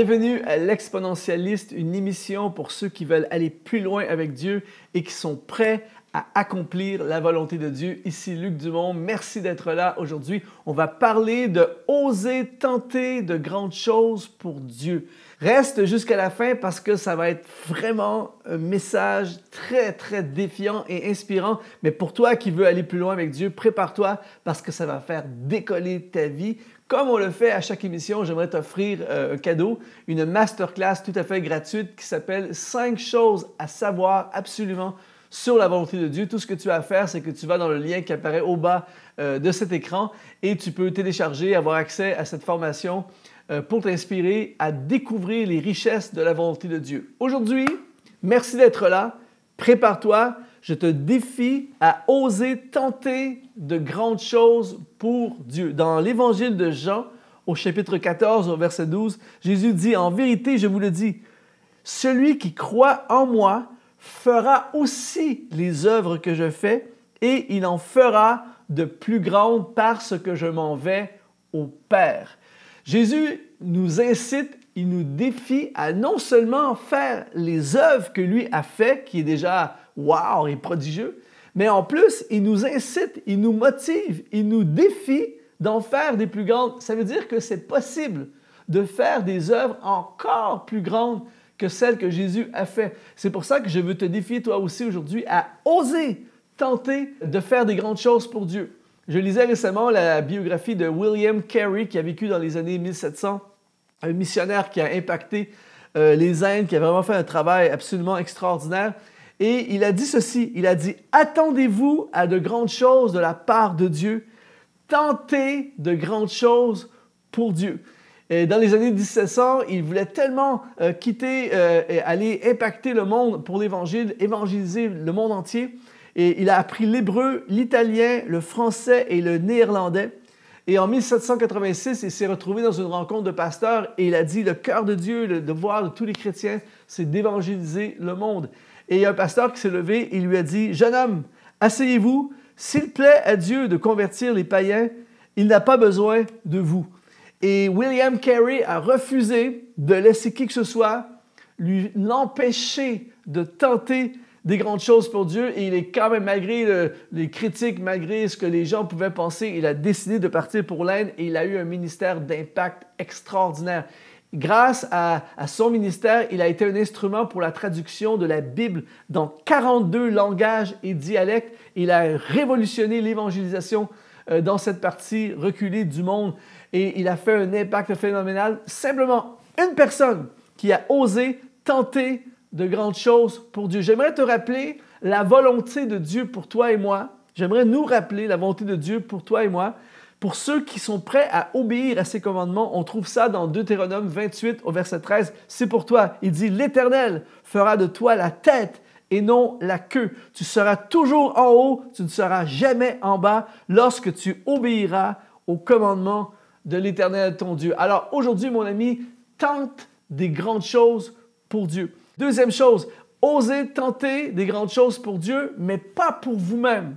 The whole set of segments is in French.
Bienvenue à l'Exponentialiste, une émission pour ceux qui veulent aller plus loin avec Dieu et qui sont prêts à accomplir la volonté de Dieu. Ici Luc Dumont, merci d'être là aujourd'hui. On va parler de oser tenter de grandes choses pour Dieu. Reste jusqu'à la fin parce que ça va être vraiment un message très, très défiant et inspirant. Mais pour toi qui veux aller plus loin avec Dieu, prépare-toi parce que ça va faire décoller ta vie. Comme on le fait à chaque émission, j'aimerais t'offrir euh, un cadeau, une masterclass tout à fait gratuite qui s'appelle 5 choses à savoir absolument sur la volonté de Dieu. Tout ce que tu vas faire, c'est que tu vas dans le lien qui apparaît au bas euh, de cet écran et tu peux télécharger, avoir accès à cette formation euh, pour t'inspirer à découvrir les richesses de la volonté de Dieu. Aujourd'hui, merci d'être là. Prépare-toi. Je te défie à oser tenter de grandes choses pour Dieu. Dans l'évangile de Jean, au chapitre 14, au verset 12, Jésus dit, En vérité, je vous le dis, celui qui croit en moi fera aussi les œuvres que je fais, et il en fera de plus grande parce que je m'en vais au Père. Jésus nous incite, il nous défie à non seulement faire les œuvres que lui a fait, qui est déjà wow et prodigieux, mais en plus, il nous incite, il nous motive, il nous défie d'en faire des plus grandes. Ça veut dire que c'est possible de faire des œuvres encore plus grandes que celles que Jésus a fait. C'est pour ça que je veux te défier toi aussi aujourd'hui à oser tenter de faire des grandes choses pour Dieu. Je lisais récemment la biographie de William Carey qui a vécu dans les années 1700, un missionnaire qui a impacté euh, les Indes, qui a vraiment fait un travail absolument extraordinaire. Et il a dit ceci, il a dit, attendez-vous à de grandes choses de la part de Dieu, tentez de grandes choses pour Dieu. Et dans les années 1700, il voulait tellement euh, quitter euh, et aller impacter le monde pour l'Évangile, évangéliser le monde entier, et il a appris l'hébreu, l'italien, le français et le néerlandais. Et en 1786, il s'est retrouvé dans une rencontre de pasteurs et il a dit, le cœur de Dieu, le devoir de tous les chrétiens, c'est d'évangéliser le monde. Et il y a un pasteur qui s'est levé et lui a dit, jeune homme, asseyez-vous, s'il plaît à Dieu de convertir les païens, il n'a pas besoin de vous. Et William Carey a refusé de laisser qui que ce soit lui l'empêcher de tenter des grandes choses pour Dieu et il est quand même, malgré les critiques, malgré ce que les gens pouvaient penser, il a décidé de partir pour l'Inde et il a eu un ministère d'impact extraordinaire. Grâce à, à, son ministère, il a été un instrument pour la traduction de la Bible dans 42 langages et dialectes. Il a révolutionné l'évangélisation euh, dans cette partie reculée du monde et il a fait un impact phénoménal. Simplement une personne qui a osé tenter de grandes choses pour Dieu. J'aimerais te rappeler la volonté de Dieu pour toi et moi. J'aimerais nous rappeler la volonté de Dieu pour toi et moi. Pour ceux qui sont prêts à obéir à ses commandements, on trouve ça dans Deutéronome 28 au verset 13. C'est pour toi. Il dit, l'Éternel fera de toi la tête et non la queue. Tu seras toujours en haut, tu ne seras jamais en bas lorsque tu obéiras aux commandements de l'Éternel ton Dieu. Alors aujourd'hui, mon ami, tente des grandes choses pour Dieu. Deuxième chose, osez tenter des grandes choses pour Dieu, mais pas pour vous-même.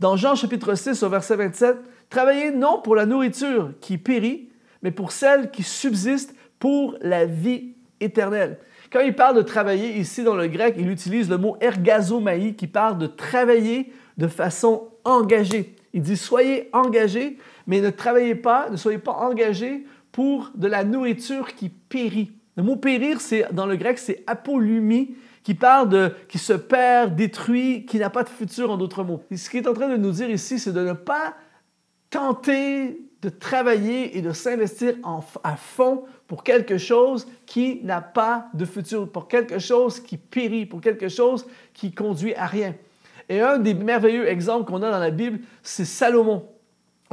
Dans Jean chapitre 6 au verset 27, travaillez non pour la nourriture qui périt, mais pour celle qui subsiste pour la vie éternelle. Quand il parle de travailler ici dans le grec, il utilise le mot ergazomai qui parle de travailler de façon engagée. Il dit soyez engagés, mais ne travaillez pas, ne soyez pas engagés pour de la nourriture qui périt. Le mot périr, c'est dans le grec, c'est apolumi », qui parle de qui se perd, détruit, qui n'a pas de futur, en d'autres mots. ce qu'il est en train de nous dire ici, c'est de ne pas tenter de travailler et de s'investir à fond pour quelque chose qui n'a pas de futur, pour quelque chose qui périt, pour quelque chose qui conduit à rien. Et un des merveilleux exemples qu'on a dans la Bible, c'est Salomon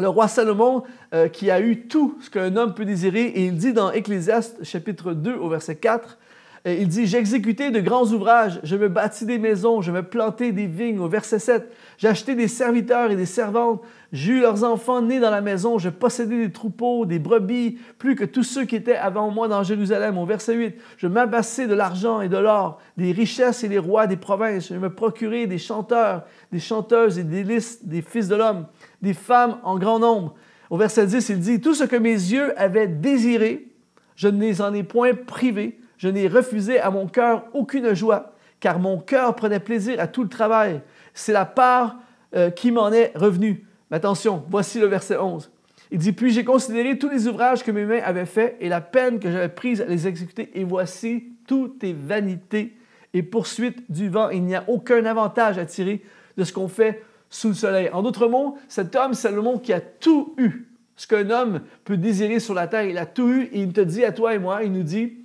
le roi Salomon euh, qui a eu tout ce qu'un homme peut désirer, et il dit dans Ecclésiaste chapitre 2 au verset 4, il dit, j'exécutais de grands ouvrages, je me bâtis des maisons, je me plantais des vignes, au verset 7, j'achetais des serviteurs et des servantes, j'eus leurs enfants nés dans la maison, je possédais des troupeaux, des brebis, plus que tous ceux qui étaient avant moi dans Jérusalem, au verset 8, je m'abassais de l'argent et de l'or, des richesses et les rois des provinces, je me procurais des chanteurs, des chanteuses et des listes, des fils de l'homme, des femmes en grand nombre. Au verset 10, il dit, tout ce que mes yeux avaient désiré, je ne les en ai point privés je n'ai refusé à mon cœur aucune joie, car mon cœur prenait plaisir à tout le travail. C'est la part euh, qui m'en est revenue. Mais attention, voici le verset 11. Il dit, puis j'ai considéré tous les ouvrages que mes mains avaient faits et la peine que j'avais prise à les exécuter, et voici toutes tes vanités et poursuite du vent. Il n'y a aucun avantage à tirer de ce qu'on fait sous le soleil. En d'autres mots, cet homme, c'est le monde qui a tout eu. Ce qu'un homme peut désirer sur la terre, il a tout eu et il te dit à toi et moi, il nous dit,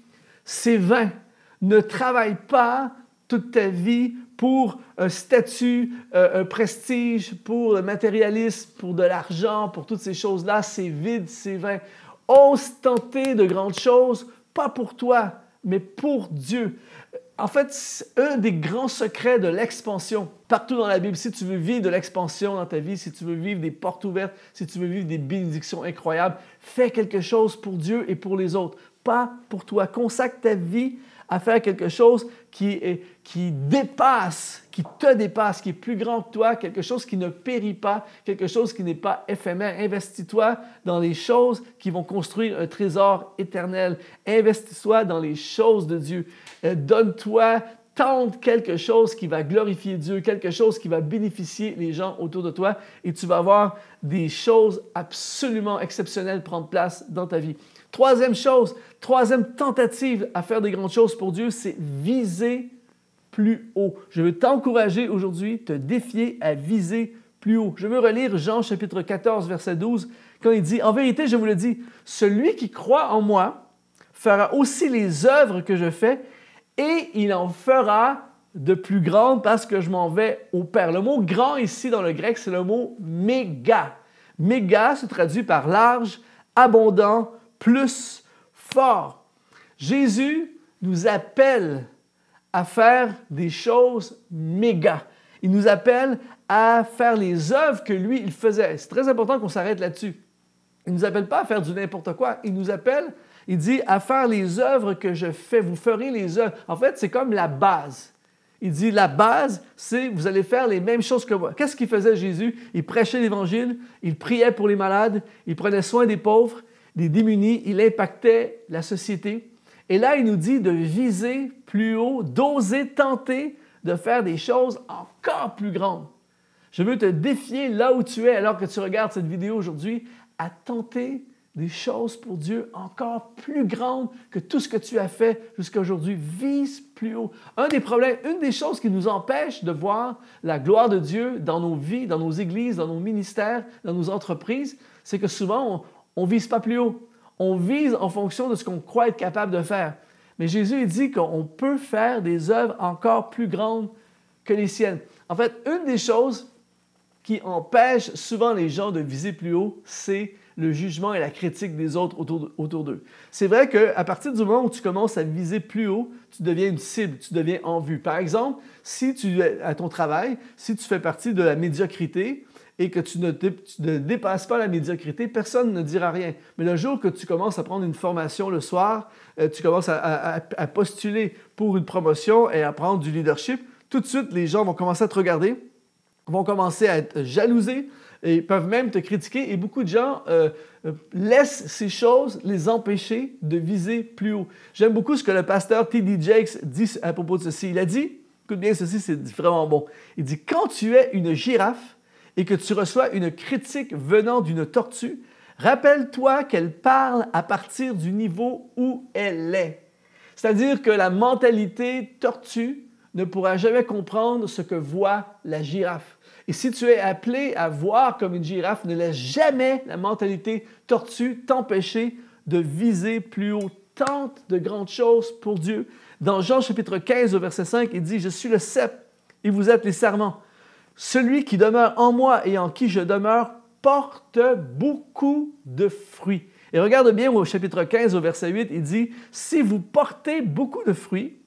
c'est vain. Ne travaille pas toute ta vie pour un statut, euh, un prestige, pour le matérialisme, pour de l'argent, pour toutes ces choses-là. C'est vide, c'est vain. Ose tenter de grandes choses, pas pour toi, mais pour Dieu. En fait, un des grands secrets de l'expansion, partout dans la Bible, si tu veux vivre de l'expansion dans ta vie, si tu veux vivre des portes ouvertes, si tu veux vivre des bénédictions incroyables, fais quelque chose pour Dieu et pour les autres pour toi. Consacre ta vie à faire quelque chose qui, qui dépasse, qui te dépasse, qui est plus grand que toi, quelque chose qui ne périt pas, quelque chose qui n'est pas éphémère. Investis-toi dans les choses qui vont construire un trésor éternel. Investis-toi dans les choses de Dieu. Euh, donne-toi tente quelque chose qui va glorifier Dieu, quelque chose qui va bénéficier les gens autour de toi et tu vas voir des choses absolument exceptionnelles prendre place dans ta vie. Troisième chose, troisième tentative à faire des grandes choses pour Dieu, c'est viser plus haut. Je veux t'encourager aujourd'hui, te défier à viser plus haut. Je veux relire Jean chapitre 14, verset 12, quand il dit, En vérité, je vous le dis, celui qui croit en moi fera aussi les œuvres que je fais et il en fera de plus grandes parce que je m'en vais au Père. Le mot grand ici dans le grec, c'est le mot méga. Méga se traduit par large, abondant, plus fort. Jésus nous appelle à faire des choses méga. Il nous appelle à faire les œuvres que lui, il faisait. C'est très important qu'on s'arrête là-dessus. Il ne nous appelle pas à faire du n'importe quoi. Il nous appelle, il dit, à faire les œuvres que je fais. Vous ferez les œuvres. En fait, c'est comme la base. Il dit, la base, c'est vous allez faire les mêmes choses que moi. Qu'est-ce qu'il faisait Jésus? Il prêchait l'Évangile, il priait pour les malades, il prenait soin des pauvres, les démunis, il impactait la société. Et là, il nous dit de viser plus haut, d'oser tenter de faire des choses encore plus grandes. Je veux te défier là où tu es alors que tu regardes cette vidéo aujourd'hui à tenter des choses pour Dieu encore plus grandes que tout ce que tu as fait jusqu'à aujourd'hui. Vise plus haut. Un des problèmes, une des choses qui nous empêche de voir la gloire de Dieu dans nos vies, dans nos églises, dans nos ministères, dans nos entreprises, c'est que souvent on on ne vise pas plus haut. On vise en fonction de ce qu'on croit être capable de faire. Mais Jésus dit qu'on peut faire des œuvres encore plus grandes que les siennes. En fait, une des choses qui empêche souvent les gens de viser plus haut, c'est le jugement et la critique des autres autour d'eux. C'est vrai qu'à partir du moment où tu commences à viser plus haut, tu deviens une cible, tu deviens en vue. Par exemple, si tu à ton travail, si tu fais partie de la médiocrité, et que tu ne, dépasses pas la médiocrité, personne ne dira rien. Mais le jour que tu commences à prendre une formation le soir, euh, tu commences à, postuler pour une promotion et à prendre du leadership, tout de suite, les gens vont commencer à te regarder, vont commencer à être jalousés et peuvent même te critiquer. Et beaucoup de gens euh, euh, laissent ces choses les empêcher de viser plus haut. J'aime beaucoup ce que le pasteur T.D. Jakes dit à propos de ceci. Il a dit, écoute bien, ceci c'est vraiment bon. Il dit, quand tu es une girafe, et que tu reçois une critique venant d'une tortue, rappelle-toi qu'elle parle à partir du niveau où elle est. C'est-à-dire que la mentalité tortue ne pourra jamais comprendre ce que voit la girafe. Et si tu es appelé à voir comme une girafe, ne laisse jamais la mentalité tortue t'empêcher de viser plus haut. Tente de grandes choses pour Dieu. Dans Jean chapitre 15 au verset 5, il dit, Je suis le cep et vous êtes les serments. Celui qui demeure en moi et en qui je demeure porte beaucoup de fruits. Et regarde bien au chapitre 15, au verset 8, il dit, Si vous portez beaucoup de fruits,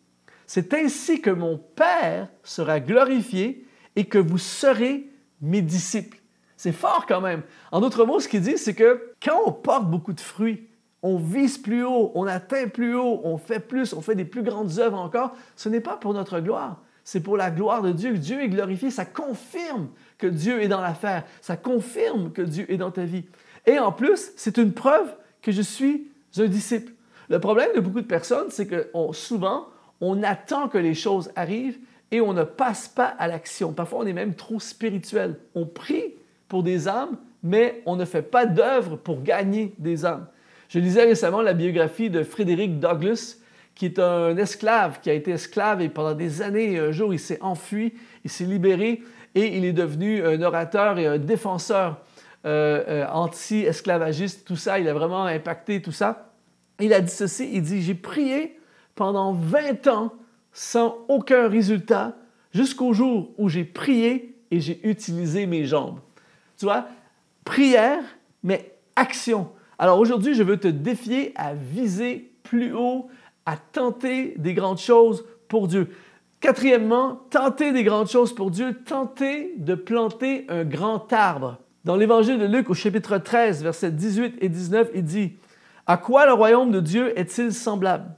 c'est ainsi que mon Père sera glorifié et que vous serez mes disciples. C'est fort quand même. En d'autres mots, ce qu'il dit, c'est que quand on porte beaucoup de fruits, on vise plus haut, on atteint plus haut, on fait plus, on fait des plus grandes œuvres encore, ce n'est pas pour notre gloire, c'est pour la gloire de Dieu. Dieu est glorifié. Ça confirme que Dieu est dans l'affaire. Ça confirme que Dieu est dans ta vie. Et en plus, c'est une preuve que je suis un disciple. Le problème de beaucoup de personnes, c'est que souvent, on attend que les choses arrivent et on ne passe pas à l'action. Parfois, on est même trop spirituel. On prie pour des âmes, mais on ne fait pas d'œuvre pour gagner des âmes. Je lisais récemment la biographie de Frédéric Douglas, qui est un esclave, qui a été esclave et pendant des années, un jour, il s'est enfui, il s'est libéré et il est devenu un orateur et un défenseur euh, euh, anti-esclavagiste, tout ça, il a vraiment impacté tout ça. Il a dit ceci, il dit, j'ai prié pendant 20 ans sans aucun résultat jusqu'au jour où j'ai prié et j'ai utilisé mes jambes. Tu vois, prière, mais action. Alors aujourd'hui, je veux te défier à viser plus haut, à tenter des grandes choses pour Dieu. Quatrièmement, tenter des grandes choses pour Dieu, tenter de planter un grand arbre. Dans l'évangile de Luc au chapitre 13, versets 18 et 19, il dit, À quoi le royaume de Dieu est-il semblable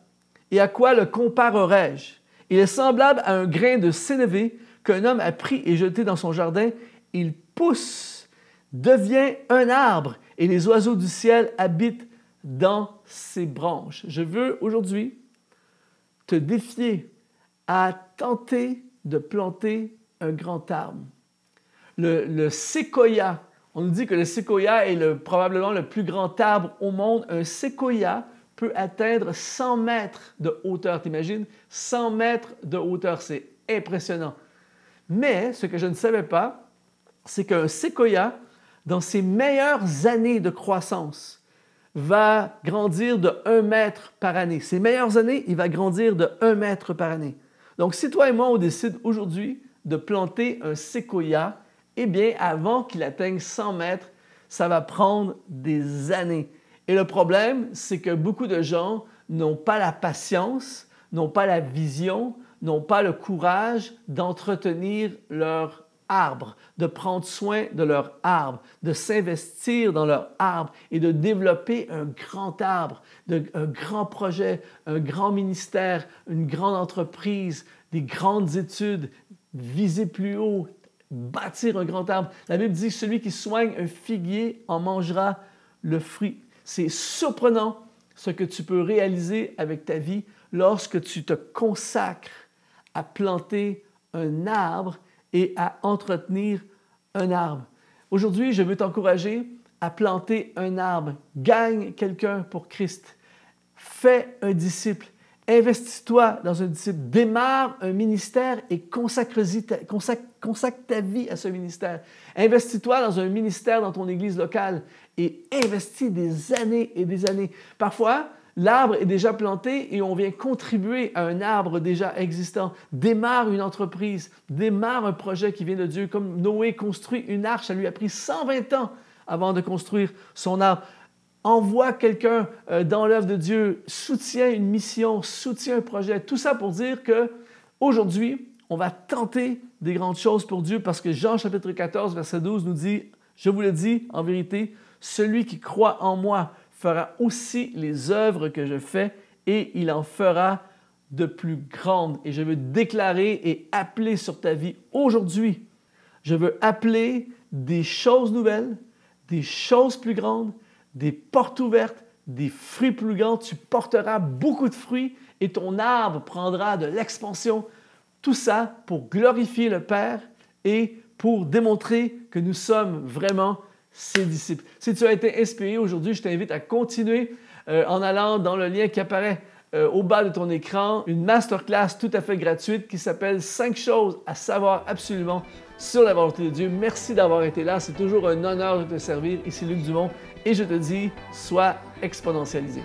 Et à quoi le comparerai-je Il est semblable à un grain de sénévé qu'un homme a pris et jeté dans son jardin. Il pousse, devient un arbre, et les oiseaux du ciel habitent dans ses branches. Je veux aujourd'hui te défier à tenter de planter un grand arbre. Le, séquoia, on nous dit que le séquoia est probablement le plus grand arbre au monde. Un séquoia peut atteindre 100 mètres de hauteur, t'imagines? 100 mètres de hauteur, c'est impressionnant. Mais ce que je ne savais pas, c'est qu'un séquoia, dans ses meilleures années de croissance, va grandir de 1 mètre par année. Ses meilleures années, il va grandir de 1 mètre par année. Donc, si toi et moi, on décide aujourd'hui de planter un séquoia, eh bien, avant qu'il atteigne 100 mètres, ça va prendre des années. Et le problème, c'est que beaucoup de gens n'ont pas la patience, n'ont pas la vision, n'ont pas le courage d'entretenir leur de prendre soin de leur arbre, de s'investir dans leur arbre et de développer un grand arbre, un grand projet, un grand ministère, une grande entreprise, des grandes études, viser plus haut, bâtir un grand arbre. La Bible dit, celui qui soigne un figuier en mangera le fruit. C'est surprenant ce que tu peux réaliser avec ta vie lorsque tu te consacres à planter un arbre et à entretenir un arbre. Aujourd'hui, je veux t'encourager à planter un arbre. Gagne quelqu'un pour Christ. Fais un disciple. Investis-toi dans un disciple. Démarre un ministère et consacre, ta vie à ce ministère. Investis-toi dans un ministère dans ton église locale et investis des années et des années. Parfois, L'arbre est déjà planté et on vient contribuer à un arbre déjà existant. Démarre une entreprise, démarre un projet qui vient de Dieu. Comme Noé construit une arche, ça lui a pris 120 ans avant de construire son arbre. Envoie quelqu'un euh, dans l'œuvre de Dieu, soutient une mission, soutient un projet. Tout ça pour dire que aujourd'hui, on va tenter des grandes choses pour Dieu parce que Jean chapitre 14, verset 12 nous dit, je vous le dis en vérité, celui qui croit en moi, fera aussi les œuvres que je fais et il en fera de plus grandes. Et je veux déclarer et appeler sur ta vie aujourd'hui. Je veux appeler des choses nouvelles, des choses plus grandes, des portes ouvertes, des fruits plus grands. Tu porteras beaucoup de fruits et ton arbre prendra de l'expansion. Tout ça pour glorifier le Père et pour démontrer que nous sommes vraiment ses disciples. Si tu as été inspiré aujourd'hui, je t'invite à continuer euh, en allant dans le lien qui apparaît euh, au bas de ton écran, une masterclass tout à fait gratuite qui s'appelle 5 choses à savoir absolument sur la volonté de Dieu. Merci d'avoir été là. C'est toujours un honneur de te servir. Ici Luc Dumont et je te dis, sois exponentialisé.